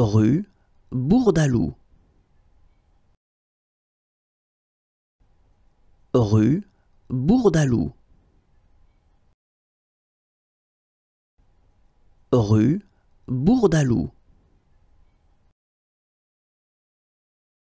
rue Bourdalou. Rue Bourdalou. Rue Bourdalou.